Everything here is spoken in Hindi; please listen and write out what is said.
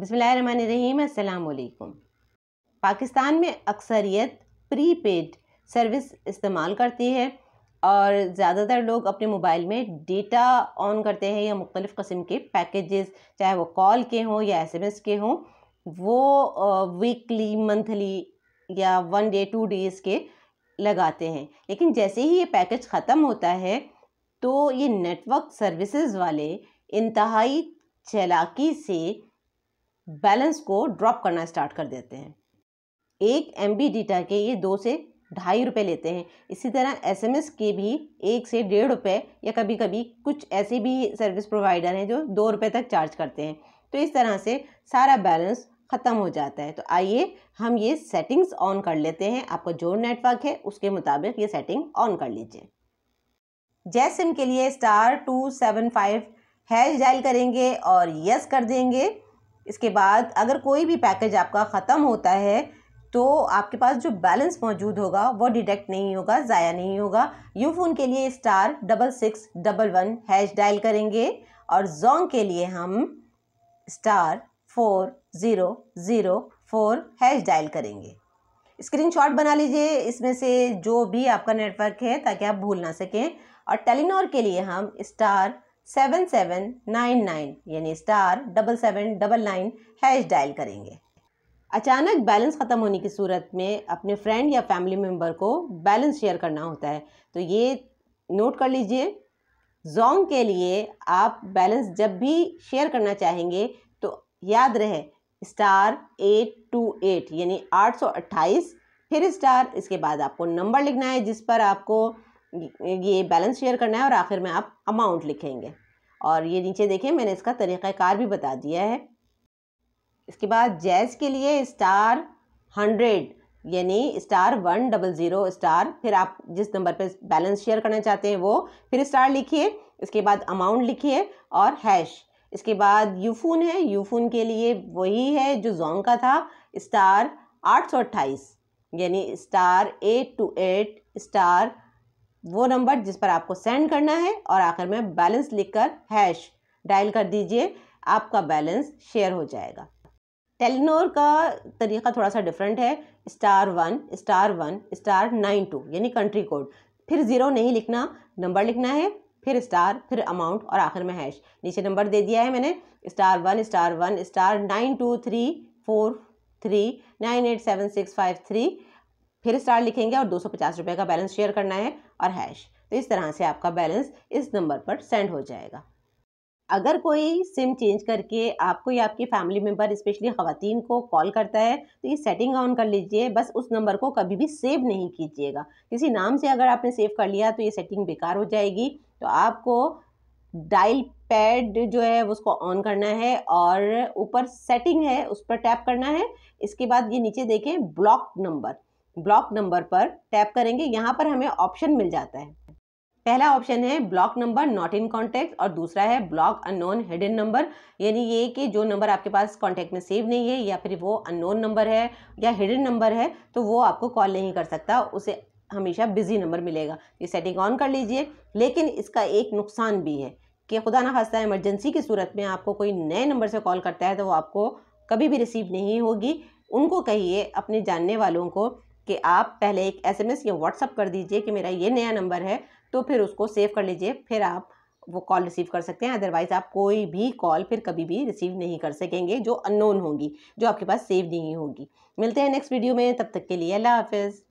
बसमीम अल्लाम पाकिस्तान में अक्सरियत प्री पेड सर्विस इस्तेमाल करती है और ज़्यादातर लोग अपने मोबाइल में डेटा ऑन करते हैं या मुख्तलिफ़ कस्म के पैकेजेस चाहे वो कॉल के हों या एस के हों वो वीकली मंथली या वन डे टू डेज़ के लगाते हैं लेकिन जैसे ही ये पैकेज ख़त्म होता है तो ये नेटवर्क सर्विसेज वाले इंतहाई चलाकी से बैलेंस को ड्रॉप करना स्टार्ट कर देते हैं एक एम बी डेटा के ये दो से ढाई रुपये लेते हैं इसी तरह एसएमएस के भी एक से डेढ़ रुपये या कभी कभी कुछ ऐसे भी सर्विस प्रोवाइडर हैं जो दो रुपये तक चार्ज करते हैं तो इस तरह से सारा बैलेंस ख़त्म हो जाता है तो आइए हम ये सेटिंग्स ऑन कर लेते हैं आपका जो नेटवर्क है उसके मुताबिक ये सेटिंग ऑन कर लीजिए जय सिम के लिए star two seven five hash dial करेंगे और यस कर देंगे इसके बाद अगर कोई भी पैकेज आपका ख़त्म होता है तो आपके पास जो बैलेंस मौजूद होगा वो डिटेक्ट नहीं होगा ज़ाया नहीं होगा यू फ़ोन के लिए star double six double one hash dial करेंगे और जोंग के लिए हम star four zero zero four hash dial करेंगे स्क्रीनशॉट बना लीजिए इसमें से जो भी आपका नेटवर्क है ताकि आप भूल ना सकें और टेलीनॉर के लिए हम star seven seven nine nine यानी star double seven double nine hash dial करेंगे अचानक बैलेंस ख़त्म होने की सूरत में अपने फ्रेंड या फैमिली मेम्बर को बैलेंस शेयर करना होता है तो ये नोट कर लीजिए जोंग के लिए आप बैलेंस जब भी शेयर करना चाहेंगे तो याद रहे स्टार एट टू एट यानी आठ सौ अट्ठाईस फिर स्टार इसके बाद आपको नंबर लिखना है जिस पर आपको ये बैलेंस शेयर करना है और आखिर में आप अमाउंट लिखेंगे और ये नीचे देखें मैंने इसका तरीक़ाकार भी बता दिया है इसके बाद जैज़ के लिए स्टार हंड्रेड यानी star one double zero star फिर आप जिस नंबर पर बैलेंस शेयर करना चाहते हैं वो फिर स्टार लिखिए इसके बाद अमाउंट लिखिए और हैश इसके बाद यूफोन है यूफोन के लिए वही है जो जोंग का था स्टार आठ सौ अट्ठाईस यानी star eight two eight star वो नंबर जिस पर आपको सेंड करना है और आखिर में बैलेंस लिखकर हैश डायल कर दीजिए आपका बैलेंस शेयर हो जाएगा टेलीनोर का तरीका थोड़ा सा डिफरेंट है star one star one star nine two यानी कंट्री कोड फिर ज़ीरो नहीं लिखना नंबर लिखना है फिर स्टार फिर अमाउंट और आखिर में हैश नीचे नंबर दे दिया है मैंने star one star one star nine two three four three nine eight seven six five three फिर स्टार लिखेंगे और दो सौ का बैलेंस शेयर करना है और हैश तो इस तरह से आपका बैलेंस इस नंबर पर सेंड हो जाएगा अगर कोई सिम चेंज करके आपको या आपकी फैमिली मेम्बर स्पेशली ख़वान को कॉल करता है तो ये सेटिंग ऑन कर लीजिए बस उस नंबर को कभी भी सेव नहीं कीजिएगा किसी नाम से अगर आपने सेव कर लिया तो ये सेटिंग बेकार हो जाएगी तो आपको डायल पैड जो है उसको ऑन करना है और ऊपर सेटिंग है उस पर टैप करना है इसके बाद ये नीचे देखें ब्लॉक नंबर ब्लॉक नंबर पर टैप करेंगे यहाँ पर हमें ऑप्शन मिल जाता है पहला ऑप्शन है block number not in contact और दूसरा है ब्लॉक अननोन हिडन नंबर यानी ये कि जो नंबर आपके पास कॉन्टैक्ट में सेव नहीं है या फिर वो नोन नंबर है या हिडन नंबर है तो वो आपको कॉल नहीं कर सकता उसे हमेशा बिजी नंबर मिलेगा ये सेटिंग ऑन कर लीजिए लेकिन इसका एक नुकसान भी है कि खुदा ना खास्ता इमरजेंसी की सूरत में आपको कोई नए नंबर से कॉल करता है तो वो आपको कभी भी रिसीव नहीं होगी उनको कहिए अपने जानने वालों को कि आप पहले एक एसएमएस या व्हाट्सअप कर दीजिए कि मेरा ये नया नंबर है तो फिर उसको सेव कर लीजिए फिर आप वो कॉल रिसीव कर सकते हैं अदरवाइज़ आप कोई भी कॉल फिर कभी भी रिसीव नहीं कर सकेंगे जो अननोन होंगी जो आपके पास सेव नहीं होगी मिलते हैं नेक्स्ट वीडियो में तब तक के लिए अल्लाह हाफिज़